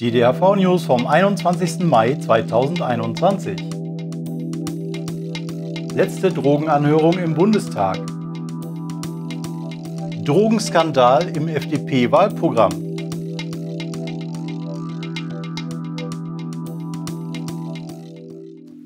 Die DHV news vom 21. Mai 2021. Letzte Drogenanhörung im Bundestag. Drogenskandal im FDP-Wahlprogramm.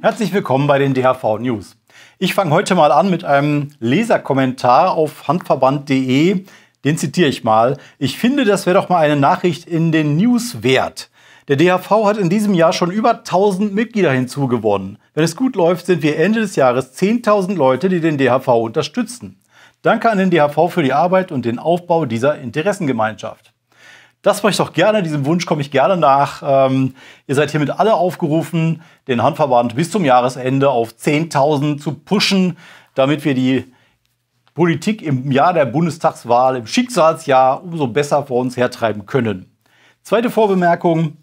Herzlich willkommen bei den DHV-News. Ich fange heute mal an mit einem Leserkommentar auf handverband.de den zitiere ich mal. Ich finde, das wäre doch mal eine Nachricht in den News wert. Der DHV hat in diesem Jahr schon über 1000 Mitglieder hinzugewonnen. Wenn es gut läuft, sind wir Ende des Jahres 10.000 Leute, die den DHV unterstützen. Danke an den DHV für die Arbeit und den Aufbau dieser Interessengemeinschaft. Das mache ich doch gerne, diesem Wunsch komme ich gerne nach. Ähm, ihr seid hiermit alle aufgerufen, den Handverband bis zum Jahresende auf 10.000 zu pushen, damit wir die Politik im Jahr der Bundestagswahl, im Schicksalsjahr, umso besser vor uns hertreiben können. Zweite Vorbemerkung.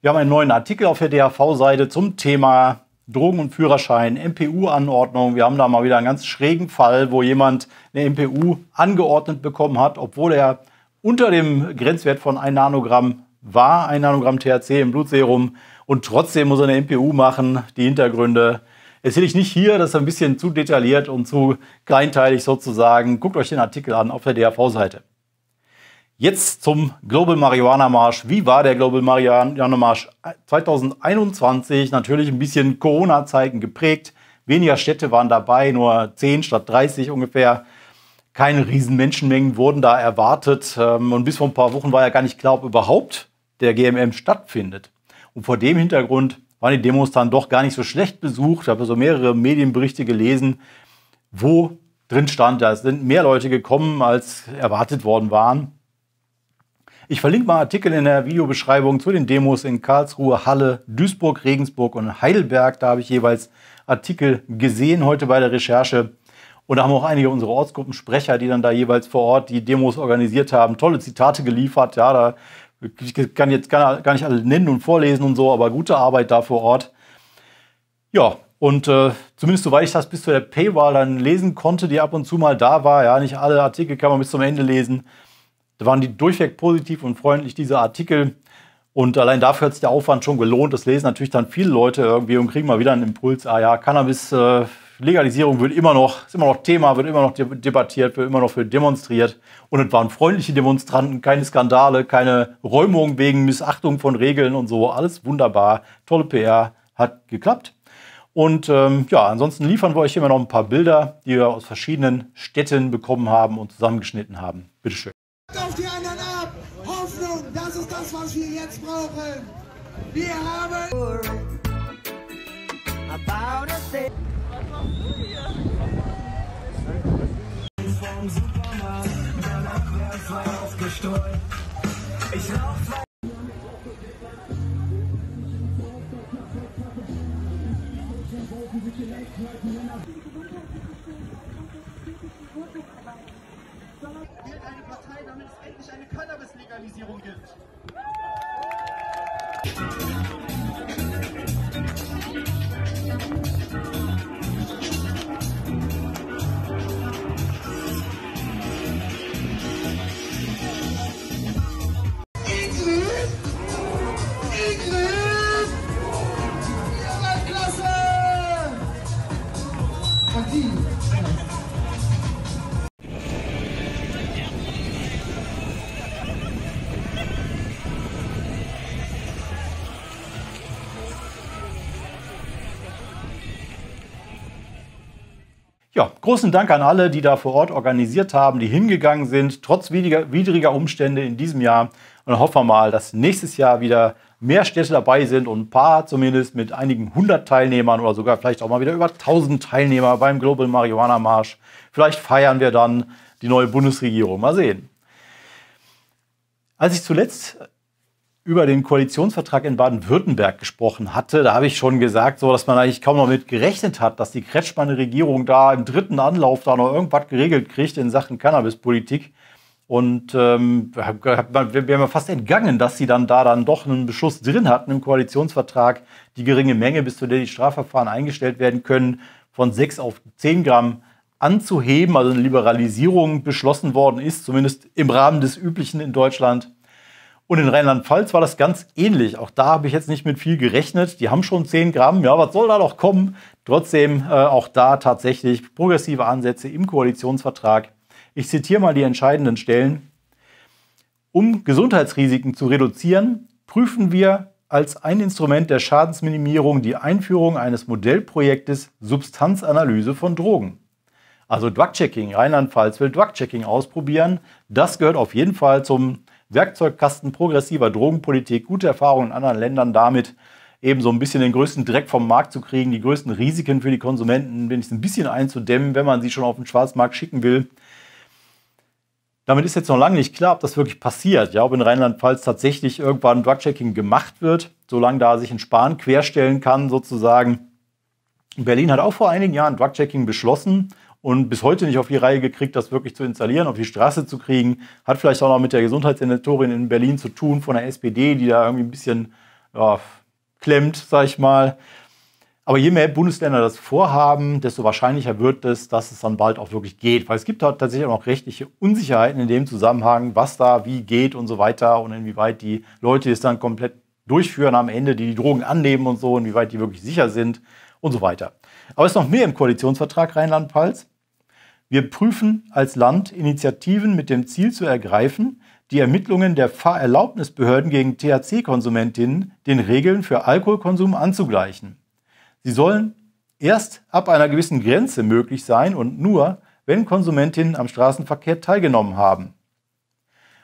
Wir haben einen neuen Artikel auf der dhv seite zum Thema Drogen- und Führerschein, MPU-Anordnung. Wir haben da mal wieder einen ganz schrägen Fall, wo jemand eine MPU angeordnet bekommen hat, obwohl er unter dem Grenzwert von 1 Nanogramm war, 1 Nanogramm THC im Blutserum. Und trotzdem muss er eine MPU machen. Die Hintergründe erzähle ich nicht hier, das ist ein bisschen zu detailliert und zu kleinteilig sozusagen. Guckt euch den Artikel an auf der DAV-Seite. Jetzt zum Global Marihuana Marsch. Wie war der Global Marihuana Marsch 2021? Natürlich ein bisschen Corona-Zeiten geprägt. Weniger Städte waren dabei, nur 10 statt 30 ungefähr. Keine riesen Menschenmengen wurden da erwartet. Ähm, und bis vor ein paar Wochen war ja gar nicht klar, ob überhaupt der GMM stattfindet. Und vor dem Hintergrund waren die Demos dann doch gar nicht so schlecht besucht. Ich habe so mehrere Medienberichte gelesen, wo drin stand, da sind mehr Leute gekommen, als erwartet worden waren. Ich verlinke mal Artikel in der Videobeschreibung zu den Demos in Karlsruhe, Halle, Duisburg, Regensburg und Heidelberg. Da habe ich jeweils Artikel gesehen heute bei der Recherche. Und da haben auch einige unserer Ortsgruppensprecher, die dann da jeweils vor Ort die Demos organisiert haben, tolle Zitate geliefert. Ja, da ich kann jetzt gar, nicht alle nennen und vorlesen und so, aber gute Arbeit da vor Ort. Ja, und äh, zumindest soweit ich das bis zu der Paywall dann lesen konnte, die ab und zu mal da war, ja, nicht alle Artikel kann man bis zum Ende lesen. Da waren die durchweg positiv und freundlich, diese Artikel. Und allein dafür hat sich der Aufwand schon gelohnt. Das lesen natürlich dann viele Leute irgendwie und kriegen mal wieder einen Impuls. Ah ja, Cannabis äh, Legalisierung wird immer noch, ist immer noch Thema, wird immer noch debattiert, wird immer noch für demonstriert. Und es waren freundliche Demonstranten, keine Skandale, keine Räumung wegen Missachtung von Regeln und so. Alles wunderbar. Tolle PR, hat geklappt. Und ähm, ja, ansonsten liefern wir euch immer noch ein paar Bilder, die wir aus verschiedenen Städten bekommen haben und zusammengeschnitten haben. Bitteschön. Auf die anderen ab! Hoffnung, das ist das, was wir jetzt brauchen. Wir haben... about a thing. im Supermarkt, danach wär frei aufgestohlen. Ich lauf Wählt eine Partei, damit es endlich eine Cannabis-Legalisierung gibt. Ja, großen Dank an alle, die da vor Ort organisiert haben, die hingegangen sind, trotz widriger, Umstände in diesem Jahr. Und hoffen wir mal, dass nächstes Jahr wieder mehr Städte dabei sind und ein paar zumindest mit einigen hundert Teilnehmern oder sogar vielleicht auch mal wieder über 1000 Teilnehmer beim Global Marihuana Marsch. Vielleicht feiern wir dann die neue Bundesregierung. Mal sehen. Als ich zuletzt über den Koalitionsvertrag in Baden-Württemberg gesprochen hatte, da habe ich schon gesagt, so, dass man eigentlich kaum noch mit gerechnet hat, dass die Kretschmann Regierung da im dritten Anlauf da noch irgendwas geregelt kriegt in Sachen Cannabispolitik. Und ähm, wäre mir fast entgangen, dass sie dann da dann doch einen Beschluss drin hatten im Koalitionsvertrag, die geringe Menge, bis zu der die Strafverfahren eingestellt werden können, von sechs auf zehn Gramm anzuheben, also eine Liberalisierung beschlossen worden ist, zumindest im Rahmen des Üblichen in Deutschland. Und in Rheinland-Pfalz war das ganz ähnlich. Auch da habe ich jetzt nicht mit viel gerechnet. Die haben schon 10 Gramm. Ja, was soll da noch kommen? Trotzdem äh, auch da tatsächlich progressive Ansätze im Koalitionsvertrag. Ich zitiere mal die entscheidenden Stellen. Um Gesundheitsrisiken zu reduzieren, prüfen wir als ein Instrument der Schadensminimierung die Einführung eines Modellprojektes Substanzanalyse von Drogen. Also Drug-Checking. Rheinland-Pfalz will Drug-Checking ausprobieren. Das gehört auf jeden Fall zum Werkzeugkasten progressiver Drogenpolitik, gute Erfahrungen in anderen Ländern damit, eben so ein bisschen den größten Dreck vom Markt zu kriegen, die größten Risiken für die Konsumenten wenigstens ein bisschen einzudämmen, wenn man sie schon auf den Schwarzmarkt schicken will. Damit ist jetzt noch lange nicht klar, ob das wirklich passiert. Ja, ob in Rheinland-Pfalz tatsächlich irgendwann Drug-Checking gemacht wird, solange da sich ein Spahn querstellen kann, sozusagen. Berlin hat auch vor einigen Jahren Drug-Checking beschlossen und bis heute nicht auf die Reihe gekriegt, das wirklich zu installieren, auf die Straße zu kriegen. Hat vielleicht auch noch mit der Gesundheitssenatorin in Berlin zu tun, von der SPD, die da irgendwie ein bisschen ja, klemmt, sag ich mal. Aber je mehr Bundesländer das vorhaben, desto wahrscheinlicher wird es, dass es dann bald auch wirklich geht. Weil es gibt halt tatsächlich auch noch rechtliche Unsicherheiten in dem Zusammenhang, was da wie geht und so weiter und inwieweit die Leute es dann komplett durchführen am Ende, die die Drogen annehmen und so, inwieweit die wirklich sicher sind und so weiter. Aber es ist noch mehr im Koalitionsvertrag Rheinland-Pfalz. Wir prüfen als Land Initiativen mit dem Ziel zu ergreifen, die Ermittlungen der Fahrerlaubnisbehörden gegen THC-Konsumentinnen den Regeln für Alkoholkonsum anzugleichen. Sie sollen erst ab einer gewissen Grenze möglich sein und nur, wenn Konsumentinnen am Straßenverkehr teilgenommen haben.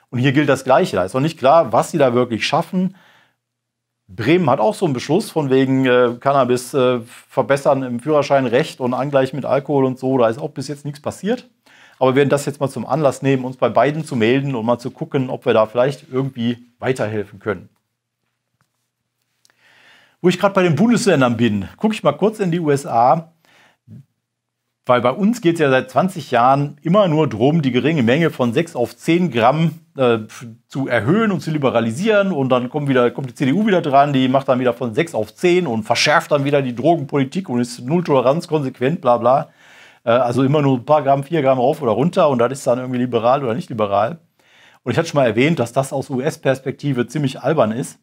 Und hier gilt das Gleiche. Da ist noch nicht klar, was sie da wirklich schaffen. Bremen hat auch so einen Beschluss von wegen äh, Cannabis äh, verbessern im Führerscheinrecht und angleichen mit Alkohol und so. Da ist auch bis jetzt nichts passiert. Aber wir werden das jetzt mal zum Anlass nehmen, uns bei beiden zu melden und mal zu gucken, ob wir da vielleicht irgendwie weiterhelfen können. Wo ich gerade bei den Bundesländern bin, gucke ich mal kurz in die USA. Weil bei uns geht es ja seit 20 Jahren immer nur darum, die geringe Menge von 6 auf 10 Gramm äh, zu erhöhen und zu liberalisieren. Und dann kommt, wieder, kommt die CDU wieder dran, die macht dann wieder von 6 auf 10 und verschärft dann wieder die Drogenpolitik und ist null Toleranz konsequent, bla bla. Äh, also immer nur ein paar Gramm, 4 Gramm rauf oder runter und das ist dann irgendwie liberal oder nicht liberal. Und ich hatte schon mal erwähnt, dass das aus US-Perspektive ziemlich albern ist.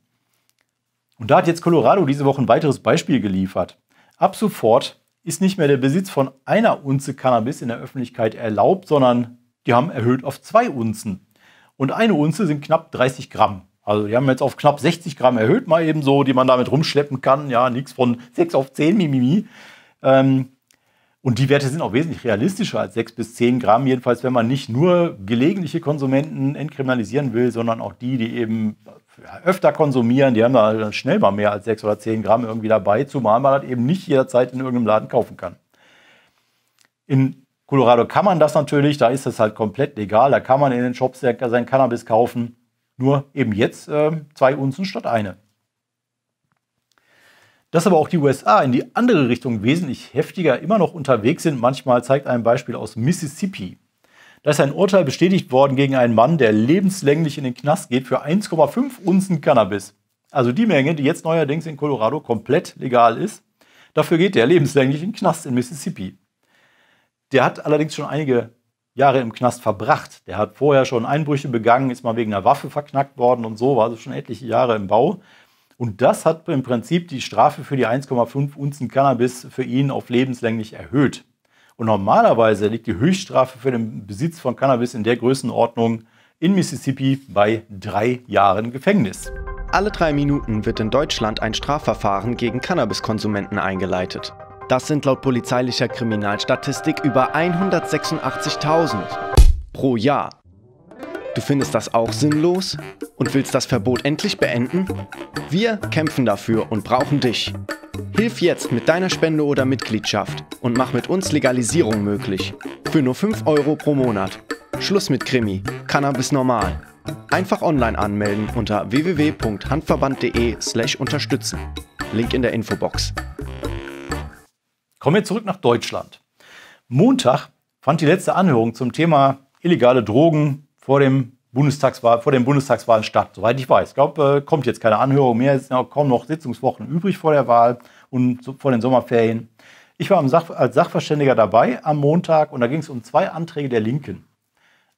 Und da hat jetzt Colorado diese Woche ein weiteres Beispiel geliefert. Ab sofort ist nicht mehr der Besitz von einer Unze Cannabis in der Öffentlichkeit erlaubt, sondern die haben erhöht auf zwei Unzen. Und eine Unze sind knapp 30 Gramm. Also die haben jetzt auf knapp 60 Gramm erhöht, mal eben so, die man damit rumschleppen kann. Ja, nichts von 6 auf 10 Mimimi. Ähm, und die Werte sind auch wesentlich realistischer als 6 bis 10 Gramm, jedenfalls wenn man nicht nur gelegentliche Konsumenten entkriminalisieren will, sondern auch die, die eben öfter konsumieren, die haben da schnell mal mehr als 6 oder 10 Gramm irgendwie dabei, zumal man das eben nicht jederzeit in irgendeinem Laden kaufen kann. In Colorado kann man das natürlich, da ist das halt komplett legal, da kann man in den Shops sein Cannabis kaufen, nur eben jetzt äh, zwei Unzen statt eine. Dass aber auch die USA in die andere Richtung wesentlich heftiger immer noch unterwegs sind, manchmal zeigt ein Beispiel aus Mississippi. Da ist ein Urteil bestätigt worden gegen einen Mann, der lebenslänglich in den Knast geht für 1,5 Unzen Cannabis. Also die Menge, die jetzt neuerdings in Colorado komplett legal ist. Dafür geht der lebenslänglich in den Knast in Mississippi. Der hat allerdings schon einige Jahre im Knast verbracht. Der hat vorher schon Einbrüche begangen, ist mal wegen einer Waffe verknackt worden und so, war also schon etliche Jahre im Bau. Und das hat im Prinzip die Strafe für die 1,5 Unzen Cannabis für ihn auf lebenslänglich erhöht. Und normalerweise liegt die Höchststrafe für den Besitz von Cannabis in der Größenordnung in Mississippi bei drei Jahren Gefängnis. Alle drei Minuten wird in Deutschland ein Strafverfahren gegen Cannabiskonsumenten eingeleitet. Das sind laut polizeilicher Kriminalstatistik über 186.000 pro Jahr. Du findest das auch sinnlos und willst das Verbot endlich beenden? Wir kämpfen dafür und brauchen dich. Hilf jetzt mit deiner Spende oder Mitgliedschaft und mach mit uns Legalisierung möglich. Für nur 5 Euro pro Monat. Schluss mit Krimi. Cannabis normal. Einfach online anmelden unter www.handverband.de/slash unterstützen. Link in der Infobox. Kommen wir zurück nach Deutschland. Montag fand die letzte Anhörung zum Thema illegale Drogen, vor dem Bundestagswahl, vor den Bundestagswahlen statt, soweit ich weiß. Ich glaube, äh, kommt jetzt keine Anhörung mehr. Es sind auch kaum noch Sitzungswochen übrig vor der Wahl und so, vor den Sommerferien. Ich war Sach als Sachverständiger dabei am Montag und da ging es um zwei Anträge der Linken.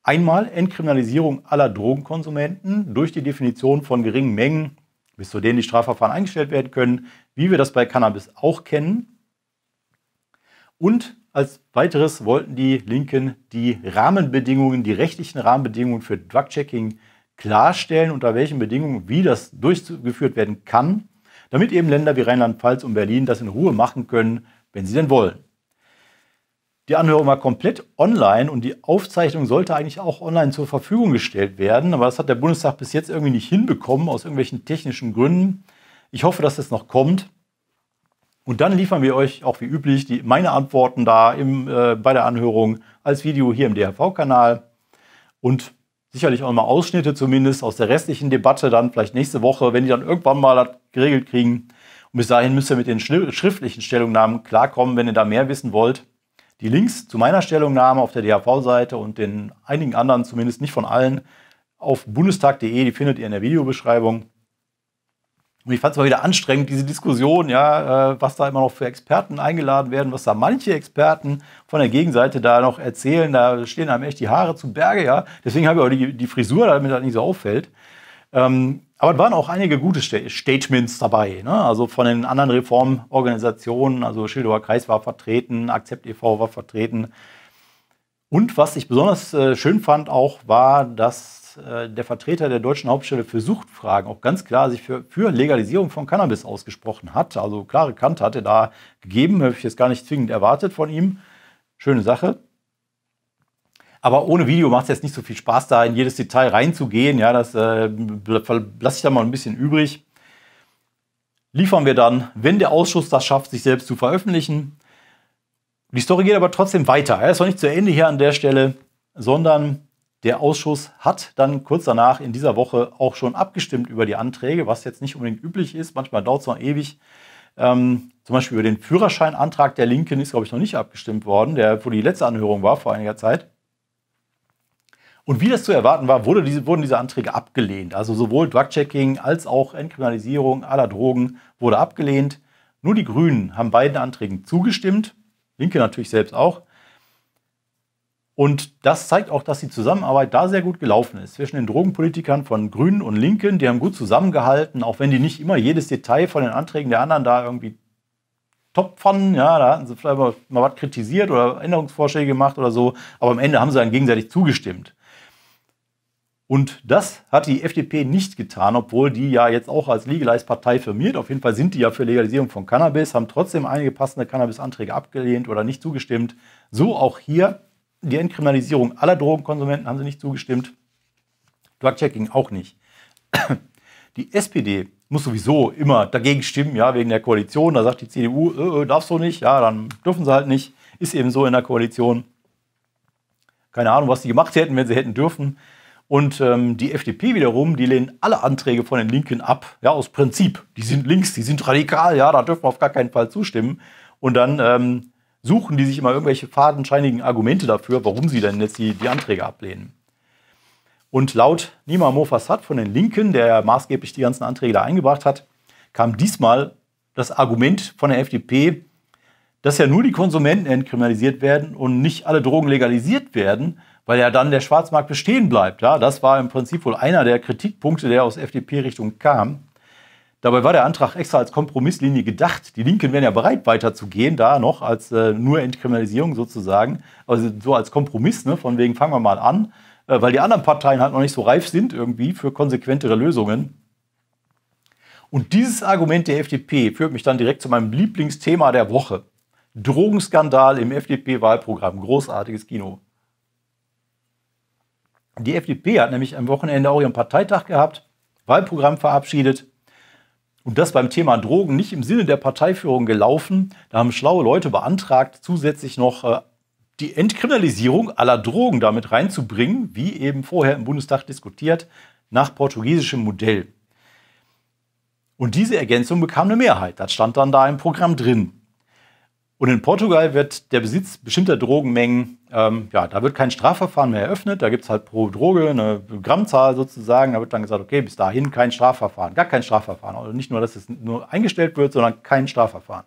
Einmal Entkriminalisierung aller Drogenkonsumenten durch die Definition von geringen Mengen, bis zu denen die Strafverfahren eingestellt werden können, wie wir das bei Cannabis auch kennen. Und als weiteres wollten die Linken die Rahmenbedingungen, die rechtlichen Rahmenbedingungen für Drug-Checking klarstellen, unter welchen Bedingungen wie das durchgeführt werden kann, damit eben Länder wie Rheinland-Pfalz und Berlin das in Ruhe machen können, wenn sie denn wollen. Die Anhörung war komplett online und die Aufzeichnung sollte eigentlich auch online zur Verfügung gestellt werden, aber das hat der Bundestag bis jetzt irgendwie nicht hinbekommen aus irgendwelchen technischen Gründen. Ich hoffe, dass das noch kommt. Und dann liefern wir euch auch wie üblich die, meine Antworten da im, äh, bei der Anhörung als Video hier im DHV-Kanal und sicherlich auch mal Ausschnitte zumindest aus der restlichen Debatte dann vielleicht nächste Woche, wenn die dann irgendwann mal das geregelt kriegen. Und bis dahin müsst ihr mit den schriftlichen Stellungnahmen klarkommen, wenn ihr da mehr wissen wollt. Die Links zu meiner Stellungnahme auf der DHV-Seite und den einigen anderen, zumindest nicht von allen, auf bundestag.de, die findet ihr in der Videobeschreibung. Und ich fand es mal wieder anstrengend, diese Diskussion, ja, äh, was da immer noch für Experten eingeladen werden, was da manche Experten von der Gegenseite da noch erzählen. Da stehen einem echt die Haare zu Berge, ja. Deswegen habe ich auch die, die Frisur, damit das nicht so auffällt. Ähm, aber es waren auch einige gute Statements dabei. Ne? Also von den anderen Reformorganisationen, also Schildower Kreis war vertreten, Akzept e.V. war vertreten. Und was ich besonders äh, schön fand auch, war, dass äh, der Vertreter der deutschen Hauptstelle für Suchtfragen auch ganz klar sich für, für Legalisierung von Cannabis ausgesprochen hat. Also klare Kante hat er da gegeben, habe ich jetzt gar nicht zwingend erwartet von ihm. Schöne Sache. Aber ohne Video macht es jetzt nicht so viel Spaß, da in jedes Detail reinzugehen. Ja, das äh, lasse ich da mal ein bisschen übrig. Liefern wir dann, wenn der Ausschuss das schafft, sich selbst zu veröffentlichen. Die Story geht aber trotzdem weiter. Er ist noch nicht zu Ende hier an der Stelle, sondern der Ausschuss hat dann kurz danach in dieser Woche auch schon abgestimmt über die Anträge, was jetzt nicht unbedingt üblich ist. Manchmal dauert es noch ewig. Ähm, zum Beispiel über den Führerscheinantrag der Linken ist, glaube ich, noch nicht abgestimmt worden, der, wo die letzte Anhörung war vor einiger Zeit. Und wie das zu erwarten war, wurde diese, wurden diese Anträge abgelehnt. Also sowohl Drug-Checking als auch Entkriminalisierung aller Drogen wurde abgelehnt. Nur die Grünen haben beiden Anträgen zugestimmt, Linke natürlich selbst auch. Und das zeigt auch, dass die Zusammenarbeit da sehr gut gelaufen ist zwischen den Drogenpolitikern von Grünen und Linken. Die haben gut zusammengehalten, auch wenn die nicht immer jedes Detail von den Anträgen der anderen da irgendwie top fanden. Ja, da hatten sie vielleicht mal, mal was kritisiert oder Änderungsvorschläge gemacht oder so. Aber am Ende haben sie dann gegenseitig zugestimmt. Und das hat die FDP nicht getan, obwohl die ja jetzt auch als Legalize-Partei firmiert. Auf jeden Fall sind die ja für Legalisierung von Cannabis, haben trotzdem einige passende Cannabis-Anträge abgelehnt oder nicht zugestimmt. So auch hier die Entkriminalisierung aller Drogenkonsumenten haben sie nicht zugestimmt. Drug-Checking auch nicht. Die SPD muss sowieso immer dagegen stimmen, ja, wegen der Koalition. Da sagt die CDU, äh, äh, darfst du nicht, ja, dann dürfen sie halt nicht. Ist eben so in der Koalition. Keine Ahnung, was sie gemacht hätten, wenn sie hätten dürfen. Und ähm, die FDP wiederum, die lehnen alle Anträge von den Linken ab, ja, aus Prinzip. Die sind links, die sind radikal, ja, da dürfen wir auf gar keinen Fall zustimmen. Und dann ähm, suchen die sich immer irgendwelche fadenscheinigen Argumente dafür, warum sie denn jetzt die, die Anträge ablehnen. Und laut Nima Mofassad von den Linken, der maßgeblich die ganzen Anträge da eingebracht hat, kam diesmal das Argument von der FDP, dass ja nur die Konsumenten entkriminalisiert werden und nicht alle Drogen legalisiert werden, weil ja dann der Schwarzmarkt bestehen bleibt. Ja, das war im Prinzip wohl einer der Kritikpunkte, der aus FDP-Richtung kam. Dabei war der Antrag extra als Kompromisslinie gedacht. Die Linken wären ja bereit, weiterzugehen, da noch als äh, nur Entkriminalisierung sozusagen. Also so als Kompromiss, ne? von wegen fangen wir mal an, äh, weil die anderen Parteien halt noch nicht so reif sind irgendwie für konsequentere Lösungen. Und dieses Argument der FDP führt mich dann direkt zu meinem Lieblingsthema der Woche. Drogenskandal im FDP-Wahlprogramm. Großartiges Kino. Die FDP hat nämlich am Wochenende auch ihren Parteitag gehabt, Wahlprogramm verabschiedet und das beim Thema Drogen nicht im Sinne der Parteiführung gelaufen. Da haben schlaue Leute beantragt, zusätzlich noch äh, die Entkriminalisierung aller Drogen damit reinzubringen, wie eben vorher im Bundestag diskutiert, nach portugiesischem Modell. Und diese Ergänzung bekam eine Mehrheit. Das stand dann da im Programm drin. Und in Portugal wird der Besitz bestimmter Drogenmengen ähm, ja, da wird kein Strafverfahren mehr eröffnet. Da gibt es halt pro Droge eine Grammzahl sozusagen. Da wird dann gesagt, okay, bis dahin kein Strafverfahren, gar kein Strafverfahren. Also nicht nur, dass es nur eingestellt wird, sondern kein Strafverfahren.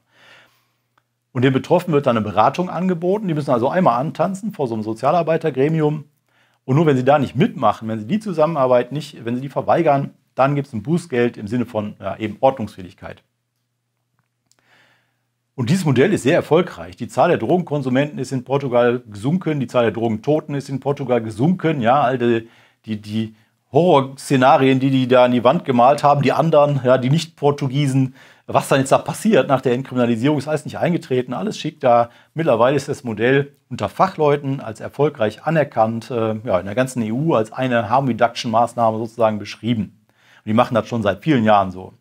Und den Betroffenen wird dann eine Beratung angeboten. Die müssen also einmal antanzen vor so einem Sozialarbeitergremium. Und nur wenn sie da nicht mitmachen, wenn sie die Zusammenarbeit nicht, wenn sie die verweigern, dann gibt es ein Bußgeld im Sinne von ja, eben Ordnungsfähigkeit. Und dieses Modell ist sehr erfolgreich. Die Zahl der Drogenkonsumenten ist in Portugal gesunken, die Zahl der Drogentoten ist in Portugal gesunken. Ja, all die, die, die Horrorszenarien, die die da an die Wand gemalt haben, die anderen, ja, die Nicht-Portugiesen, was dann jetzt da passiert nach der Entkriminalisierung, ist alles nicht eingetreten, alles schick da. Mittlerweile ist das Modell unter Fachleuten als erfolgreich anerkannt, äh, ja, in der ganzen EU als eine Harm Reduction-Maßnahme sozusagen beschrieben. Und die machen das schon seit vielen Jahren so.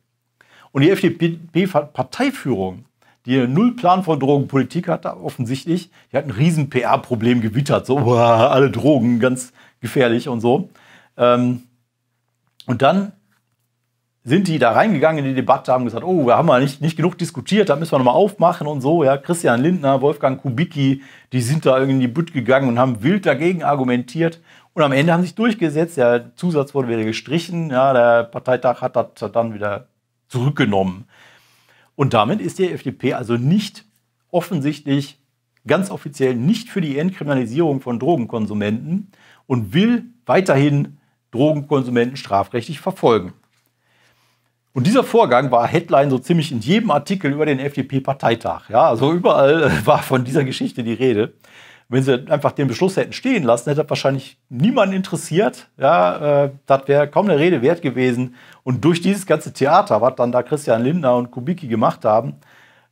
Und die FDP-Parteiführung die null Plan von Drogenpolitik hatte, offensichtlich. Die hat ein riesen PR-Problem gewittert, so boah, alle Drogen, ganz gefährlich und so. Ähm, und dann sind die da reingegangen in die Debatte, haben gesagt, oh, wir haben mal nicht, nicht genug diskutiert, da müssen wir nochmal aufmachen und so. Ja, Christian Lindner, Wolfgang Kubicki, die sind da irgendwie in die Bütt gegangen und haben wild dagegen argumentiert. Und am Ende haben sich durchgesetzt, der Zusatz wurde wieder gestrichen, ja, der Parteitag hat das dann wieder zurückgenommen. Und damit ist die FDP also nicht offensichtlich, ganz offiziell nicht für die Entkriminalisierung von Drogenkonsumenten und will weiterhin Drogenkonsumenten strafrechtlich verfolgen. Und dieser Vorgang war Headline so ziemlich in jedem Artikel über den FDP-Parteitag. Ja, also überall war von dieser Geschichte die Rede. Wenn sie einfach den Beschluss hätten stehen lassen, hätte das wahrscheinlich niemanden interessiert. Ja, äh, das wäre kaum eine Rede wert gewesen. Und durch dieses ganze Theater, was dann da Christian Lindner und Kubicki gemacht haben,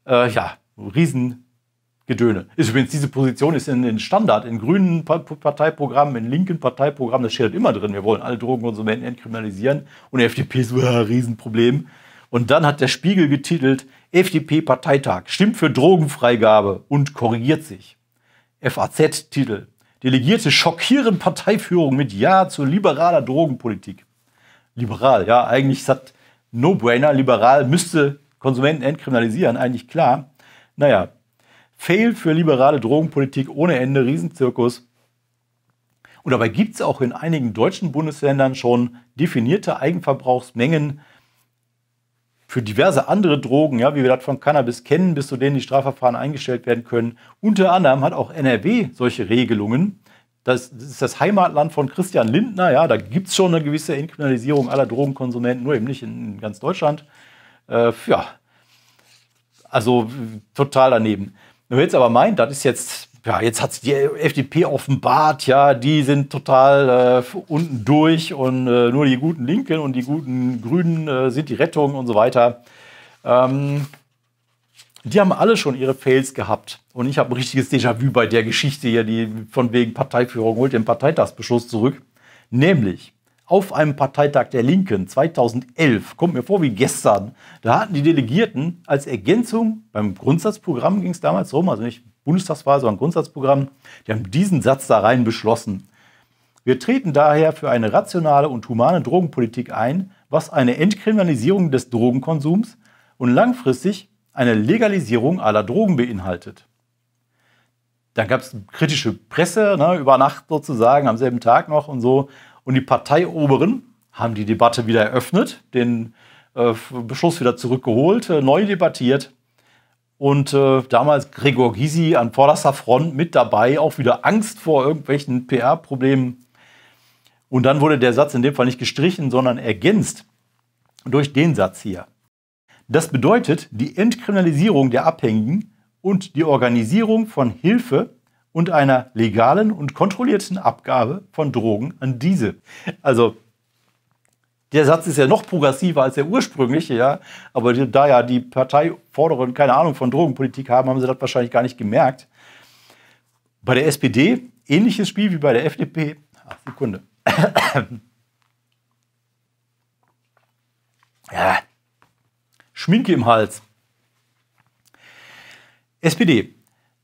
äh, ja, Riesengedöne. Ist übrigens, diese Position ist in den Standard, in grünen Parteiprogrammen, in linken Parteiprogrammen, das steht halt immer drin, wir wollen alle Drogenkonsumenten entkriminalisieren und die FDP ist ein Riesenproblem. Und dann hat der Spiegel getitelt, FDP-Parteitag stimmt für Drogenfreigabe und korrigiert sich. FAZ-Titel. Delegierte schockieren Parteiführung mit Ja zur liberaler Drogenpolitik. Liberal, ja, eigentlich ist das No-Brainer. Liberal müsste Konsumenten entkriminalisieren, eigentlich klar. Naja, Fail für liberale Drogenpolitik ohne Ende, Riesenzirkus. Und dabei gibt es auch in einigen deutschen Bundesländern schon definierte Eigenverbrauchsmengen für diverse andere Drogen, ja, wie wir das von Cannabis kennen, bis zu denen die Strafverfahren eingestellt werden können. Unter anderem hat auch NRW solche Regelungen. Das, ist das Heimatland von Christian Lindner. Ja, da gibt es schon eine gewisse Entkriminalisierung aller Drogenkonsumenten, nur eben nicht in ganz Deutschland. Äh, ja, also total daneben. Wenn man jetzt aber meint, das ist jetzt ja, jetzt hat sich die FDP offenbart, ja, die sind total äh, unten durch und äh, nur die guten Linken und die guten Grünen äh, sind die Rettung und so weiter. Ähm, die haben alle schon ihre Fails gehabt. Und ich habe ein richtiges Déjà-vu bei der Geschichte hier, die von wegen Parteiführung holt den Parteitagsbeschluss zurück. Nämlich auf einem Parteitag der Linken 2011, kommt mir vor wie gestern, da hatten die Delegierten als Ergänzung beim Grundsatzprogramm ging es damals rum, also nicht Bundestagswahl, sondern Grundsatzprogramm, die haben diesen Satz da rein beschlossen. Wir treten daher für eine rationale und humane Drogenpolitik ein, was eine Entkriminalisierung des Drogenkonsums und langfristig eine Legalisierung aller Drogen beinhaltet. Dann gab es kritische Presse, ne, über Nacht sozusagen, am selben Tag noch und so. Und die Parteioberen haben die Debatte wieder eröffnet, den äh, Beschluss wieder zurückgeholt, äh, neu debattiert und äh, damals Gregor Gysi an vorderster Front mit dabei, auch wieder Angst vor irgendwelchen PR-Problemen. Und dann wurde der Satz in dem Fall nicht gestrichen, sondern ergänzt durch den Satz hier. Das bedeutet die Entkriminalisierung der Abhängigen und die Organisierung von Hilfe und einer legalen und kontrollierten Abgabe von Drogen an diese. Also der Satz ist ja noch progressiver als der ursprüngliche, ja. Aber da ja die Parteiforderungen keine Ahnung von Drogenpolitik haben, haben sie das wahrscheinlich gar nicht gemerkt. Bei der SPD ähnliches Spiel wie bei der FDP. Ach, Sekunde. ja. Schminke im Hals. SPD.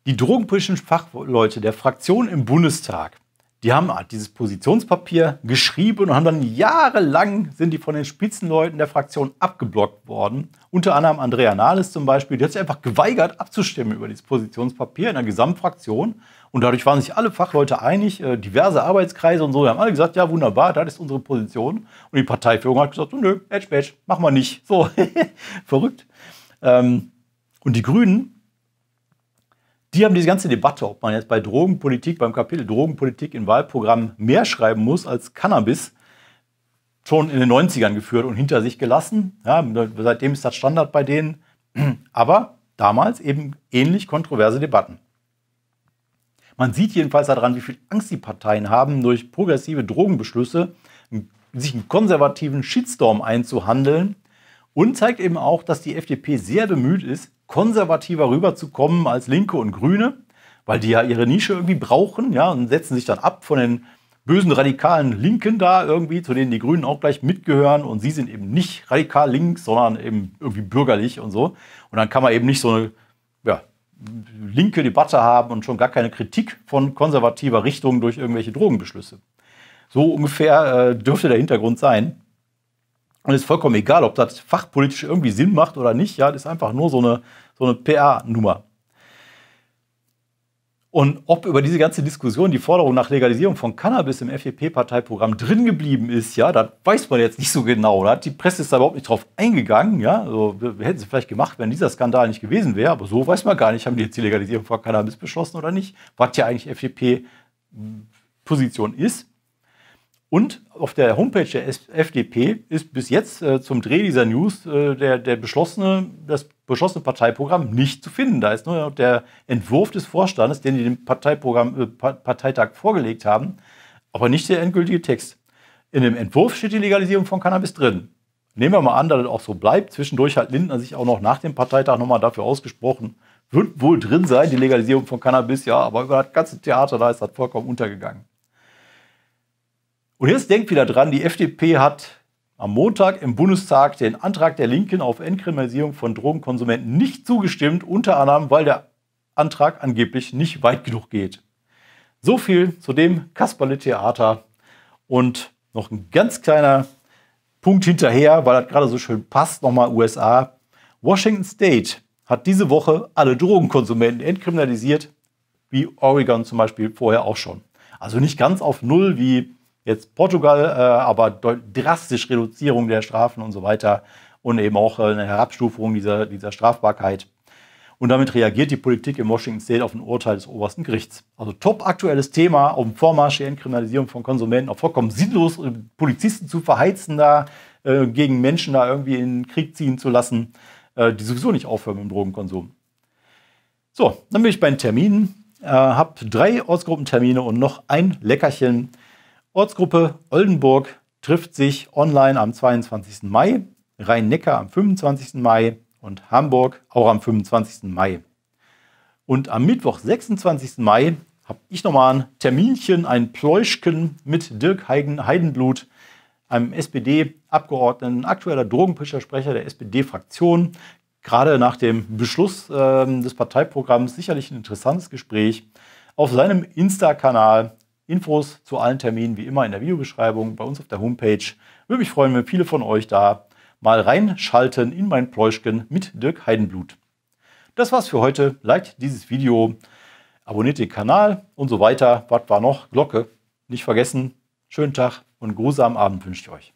Die drogenpolitischen Fachleute der Fraktion im Bundestag die haben dieses Positionspapier geschrieben und haben dann jahrelang sind die von den Spitzenleuten der Fraktion abgeblockt worden. Unter anderem Andrea Nahles zum Beispiel, die hat sich einfach geweigert abzustimmen über dieses Positionspapier in der Gesamtfraktion. Und dadurch waren sich alle Fachleute einig, äh, diverse Arbeitskreise und so, die haben alle gesagt, ja wunderbar, das ist unsere Position. Und die Parteiführung hat gesagt, nö, Edge Badge, machen wir nicht. So, verrückt. Ähm, und die Grünen die haben diese ganze Debatte, ob man jetzt bei Drogenpolitik, beim Kapitel Drogenpolitik in Wahlprogrammen mehr schreiben muss als Cannabis, schon in den 90ern geführt und hinter sich gelassen. Ja, seitdem ist das Standard bei denen. Aber damals eben ähnlich kontroverse Debatten. Man sieht jedenfalls daran, wie viel Angst die Parteien haben, durch progressive Drogenbeschlüsse sich einen konservativen Shitstorm einzuhandeln, und zeigt eben auch, dass die FDP sehr bemüht ist, konservativer rüberzukommen als Linke und Grüne, weil die ja ihre Nische irgendwie brauchen, ja, und setzen sich dann ab von den bösen radikalen Linken da irgendwie, zu denen die Grünen auch gleich mitgehören und sie sind eben nicht radikal links, sondern eben irgendwie bürgerlich und so. Und dann kann man eben nicht so eine ja, linke Debatte haben und schon gar keine Kritik von konservativer Richtung durch irgendwelche Drogenbeschlüsse. So ungefähr äh, dürfte der Hintergrund sein. Und ist vollkommen egal, ob das fachpolitisch irgendwie Sinn macht oder nicht. Ja, das ist einfach nur so eine, so eine PR-Nummer. Und ob über diese ganze Diskussion die Forderung nach Legalisierung von Cannabis im FDP-Parteiprogramm e drin geblieben ist, ja, das weiß man jetzt nicht so genau. Da die Presse ist da überhaupt nicht drauf eingegangen. Ja, also, hätten sie vielleicht gemacht, wenn dieser Skandal nicht gewesen wäre. Aber so weiß man gar nicht, haben die jetzt die Legalisierung von Cannabis beschlossen oder nicht. Was ja eigentlich FDP-Position e ist. Und auf der Homepage der FDP ist bis jetzt äh, zum Dreh dieser News äh, der, der beschlossene, das beschlossene Parteiprogramm nicht zu finden. Da ist nur der Entwurf des Vorstandes, den die dem Parteiprogramm, äh, Parteitag vorgelegt haben, aber nicht der endgültige Text. In dem Entwurf steht die Legalisierung von Cannabis drin. Nehmen wir mal an, dass das auch so bleibt. Zwischendurch hat Lindner sich auch noch nach dem Parteitag nochmal dafür ausgesprochen. Wird wohl drin sein, die Legalisierung von Cannabis, ja, aber über das ganze Theater, da ist das vollkommen untergegangen. Und jetzt denkt wieder dran, die FDP hat am Montag im Bundestag den Antrag der Linken auf Entkriminalisierung von Drogenkonsumenten nicht zugestimmt, unter anderem, weil der Antrag angeblich nicht weit genug geht. So viel zu dem Kasperle-Theater und noch ein ganz kleiner Punkt hinterher, weil das gerade so schön passt, nochmal USA. Washington State hat diese Woche alle Drogenkonsumenten entkriminalisiert, wie Oregon zum Beispiel vorher auch schon. Also nicht ganz auf Null wie jetzt Portugal, äh, aber drastisch Reduzierung der Strafen und so weiter und eben auch äh, eine Herabstufung dieser, dieser Strafbarkeit. Und damit reagiert die Politik im Washington State auf ein Urteil des obersten Gerichts. Also top aktuelles Thema auf dem Vormarsch der Entkriminalisierung von Konsumenten, auch vollkommen sinnlos, äh, Polizisten zu verheizen da, äh, gegen Menschen da irgendwie in den Krieg ziehen zu lassen, äh, die sowieso nicht aufhören mit dem Drogenkonsum. So, dann bin ich bei den Terminen, äh, habe drei ausgerufen und noch ein Leckerchen Ortsgruppe Oldenburg trifft sich online am 22. Mai, Rhein-Neckar am 25. Mai und Hamburg auch am 25. Mai. Und am Mittwoch, 26. Mai, habe ich nochmal ein Terminchen, ein Pläuschken mit Dirk Heidenblut, einem SPD-Abgeordneten, aktueller Drogenpischersprecher der SPD-Fraktion. Gerade nach dem Beschluss äh, des Parteiprogramms sicherlich ein interessantes Gespräch. Auf seinem Insta-Kanal Infos zu allen Terminen wie immer in der Videobeschreibung bei uns auf der Homepage. Würde mich freuen, wenn viele von euch da mal reinschalten in mein Pläuschken mit Dirk Heidenblut. Das war's für heute. Liked dieses Video, abonniert den Kanal und so weiter. Was war noch? Glocke. Nicht vergessen. Schönen Tag und grusamen Abend wünsche ich euch.